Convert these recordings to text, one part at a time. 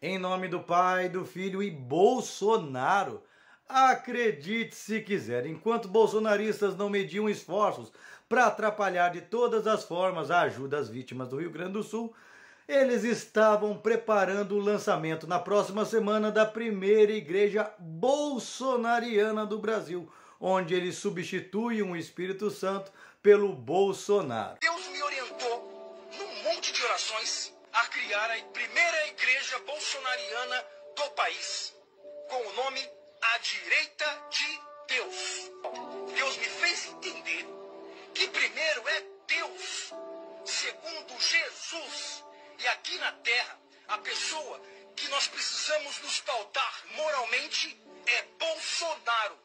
Em nome do Pai, do Filho e Bolsonaro. Acredite se quiser, enquanto bolsonaristas não mediam esforços para atrapalhar de todas as formas a ajuda às vítimas do Rio Grande do Sul, eles estavam preparando o lançamento na próxima semana da primeira igreja bolsonariana do Brasil, onde eles substituem um Espírito Santo pelo Bolsonaro. Deus me orientou num monte de orações a criar a primeira igreja bolsonariana do país, com o nome A Direita de Deus. Deus me fez entender que primeiro é Deus, segundo Jesus, e aqui na terra, a pessoa que nós precisamos nos pautar moralmente é Bolsonaro.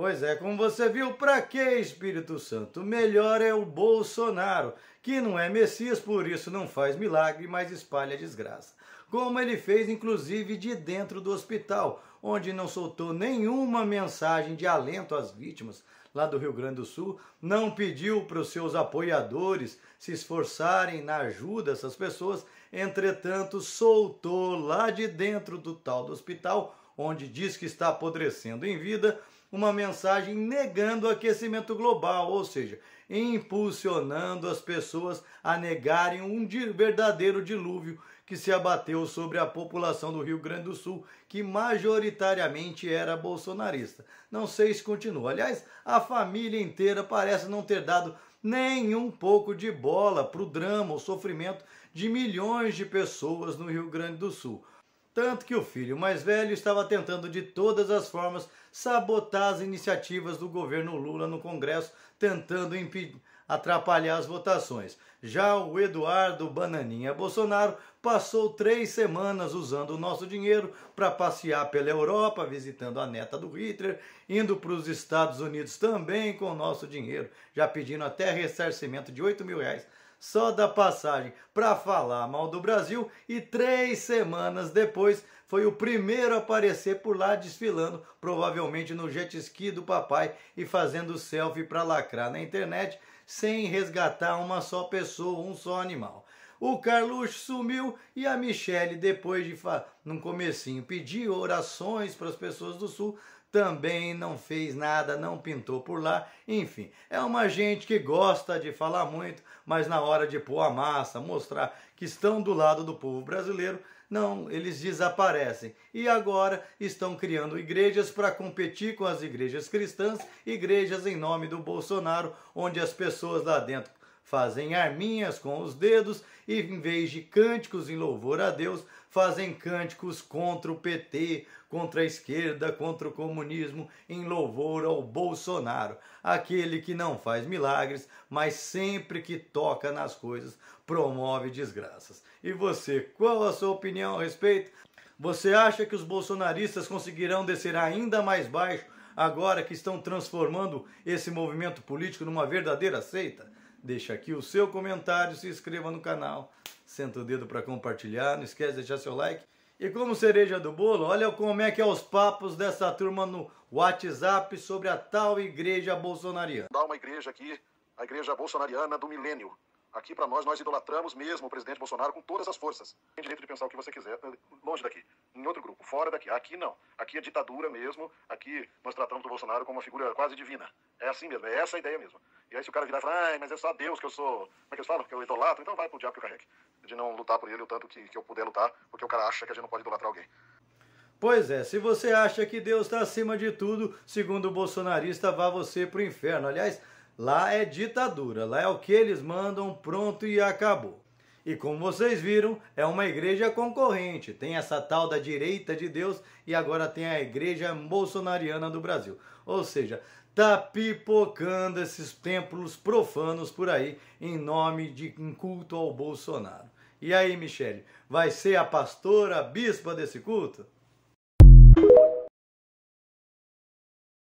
Pois é, como você viu, para que Espírito Santo? Melhor é o Bolsonaro, que não é Messias, por isso não faz milagre, mas espalha desgraça. Como ele fez, inclusive, de dentro do hospital, onde não soltou nenhuma mensagem de alento às vítimas lá do Rio Grande do Sul, não pediu para os seus apoiadores se esforçarem na ajuda dessas pessoas, entretanto, soltou lá de dentro do tal do hospital onde diz que está apodrecendo em vida, uma mensagem negando o aquecimento global, ou seja, impulsionando as pessoas a negarem um verdadeiro dilúvio que se abateu sobre a população do Rio Grande do Sul, que majoritariamente era bolsonarista. Não sei se continua. Aliás, a família inteira parece não ter dado nenhum pouco de bola para o drama, o sofrimento de milhões de pessoas no Rio Grande do Sul. Tanto que o filho mais velho estava tentando de todas as formas sabotar as iniciativas do governo Lula no Congresso, tentando atrapalhar as votações. Já o Eduardo Bananinha Bolsonaro passou três semanas usando o nosso dinheiro para passear pela Europa, visitando a neta do Hitler, indo para os Estados Unidos também com o nosso dinheiro, já pedindo até ressarcimento de 8 mil reais só da passagem para falar mal do Brasil e três semanas depois foi o primeiro a aparecer por lá desfilando, provavelmente no jet ski do papai e fazendo selfie para lacrar na internet sem resgatar uma só pessoa, um só animal. O Carluxo sumiu e a Michelle, depois de, num comecinho, pedir orações para as pessoas do Sul, também não fez nada, não pintou por lá. Enfim, é uma gente que gosta de falar muito, mas na hora de pôr a massa, mostrar que estão do lado do povo brasileiro, não, eles desaparecem. E agora estão criando igrejas para competir com as igrejas cristãs, igrejas em nome do Bolsonaro, onde as pessoas lá dentro fazem arminhas com os dedos e, em vez de cânticos em louvor a Deus, fazem cânticos contra o PT, contra a esquerda, contra o comunismo, em louvor ao Bolsonaro, aquele que não faz milagres, mas sempre que toca nas coisas promove desgraças. E você, qual a sua opinião a respeito? Você acha que os bolsonaristas conseguirão descer ainda mais baixo agora que estão transformando esse movimento político numa verdadeira seita? deixa aqui o seu comentário, se inscreva no canal, senta o dedo para compartilhar, não esquece de deixar seu like. E como cereja do bolo, olha como é que é os papos dessa turma no WhatsApp sobre a tal igreja bolsonariana. Dá uma igreja aqui, a igreja bolsonariana do milênio. Aqui para nós, nós idolatramos mesmo o presidente Bolsonaro com todas as forças. Tem direito de pensar o que você quiser, né? longe daqui, em outro grupo, fora daqui. Aqui não. Aqui é ditadura mesmo. Aqui nós tratamos o Bolsonaro como uma figura quase divina. É assim mesmo, é essa a ideia mesmo. E aí se o cara virar e falar, ai, mas é só Deus que eu sou, como é que eles falam? Que eu idolatro, então vai pro diabo que eu carregue. De não lutar por ele o tanto que, que eu puder lutar, porque o cara acha que a gente não pode idolatrar alguém. Pois é, se você acha que Deus está acima de tudo, segundo o bolsonarista, vá você pro inferno. Aliás, lá é ditadura, lá é o que eles mandam, pronto e acabou. E como vocês viram, é uma igreja concorrente. Tem essa tal da direita de Deus e agora tem a igreja bolsonariana do Brasil. Ou seja, tá pipocando esses templos profanos por aí em nome de um culto ao Bolsonaro. E aí, Michele, vai ser a pastora a bispa desse culto?